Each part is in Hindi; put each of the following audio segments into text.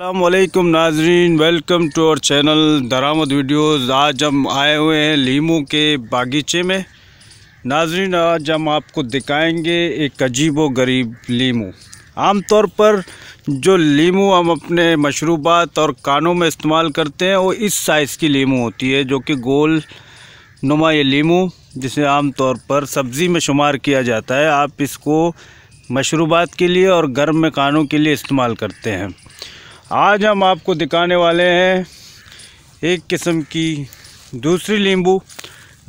अल्लाम नाजरीन वेलकम टू आवर चैनल दरामद वीडियोस आज हम आए हुए हैं लीमू के बागीचे में नाजरीन आज हम आपको दिखाएंगे एक अजीब व गरीब लीमू आमतौर पर जो लीमू हम अपने मशरूबात और कानों में इस्तेमाल करते हैं वो इस साइज़ की लीमू होती है जो कि गोल नुमा ये लीमू जिसे आम तौर पर सब्ज़ी में शुमार किया जाता है आप इसको मशरूबात के लिए और गर्म में कानों के लिए इस्तेमाल करते हैं आज हम आपको दिखाने वाले हैं एक किस्म की दूसरी नींबू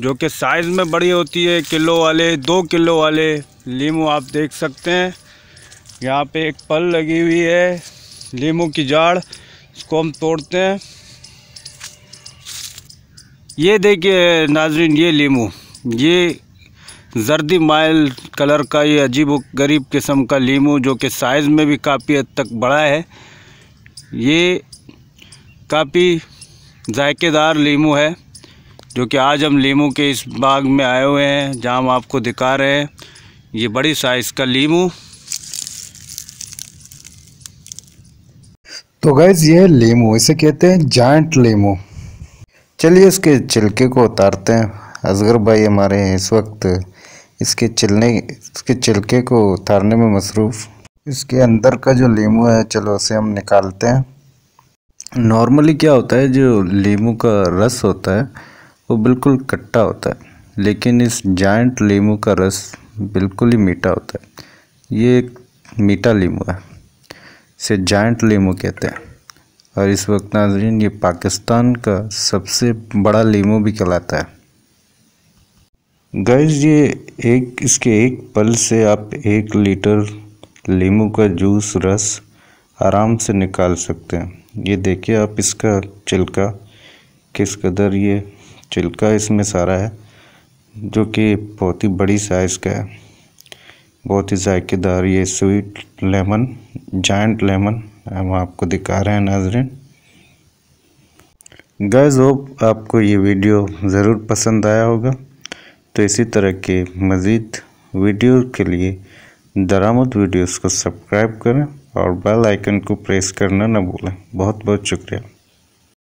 जो कि साइज़ में बड़ी होती है किलो वाले दो किलो वाले नींबू आप देख सकते हैं यहाँ पे एक पल लगी हुई है नींबू की जाड़ इसको हम तोड़ते हैं ये देखिए नाजरीन ये नींबू ये जर्दी माइल कलर का ये अजीब गरीब किस्म का नींबू जो कि साइज़ में भी काफ़ी हद तक बड़ा है ये काफ़ी जायकेदार लीमू है जो कि आज हम लीमू के इस बाग में आए हुए हैं जहां हम आपको दिखा रहे हैं ये बड़ी साइज़ का लीमू तो गैज़ ये लीमू इसे कहते हैं जॉइंट लीमू चलिए इसके छिलके को उतारते हैं असगर भाई हमारे इस वक्त इसके चिलने इसके छिलके को उतारने में मसरूफ़ इसके अंदर का जो लीमू है चलो उसे हम निकालते हैं नॉर्मली क्या होता है जो लीमू का रस होता है वो बिल्कुल खट्टा होता है लेकिन इस जाइंट लीमू का रस बिल्कुल ही मीठा होता है ये एक मीठा लीमू है इसे जाइंट लीमू कहते हैं और इस वक्त नाजरीन ये पाकिस्तान का सबसे बड़ा लीमू भी कहलाता है गैस ये एक इसके एक पल से आप एक लीटर लीमू का जूस रस आराम से निकाल सकते हैं ये देखिए आप इसका चिल्का किस कदर ये चिल्का इसमें सारा है जो कि बहुत ही बड़ी साइज़ का है बहुत ही जायकेदार ये स्वीट लेमन जाइंट लेमन हम आपको दिखा रहे हैं नाजरन गैज़ होप आपको ये वीडियो ज़रूर पसंद आया होगा तो इसी तरह के मज़ीद वीडियो के लिए दरामद वीडियोस को सब्सक्राइब करें और बेल आइकन को प्रेस करना ना भूलें बहुत बहुत शुक्रिया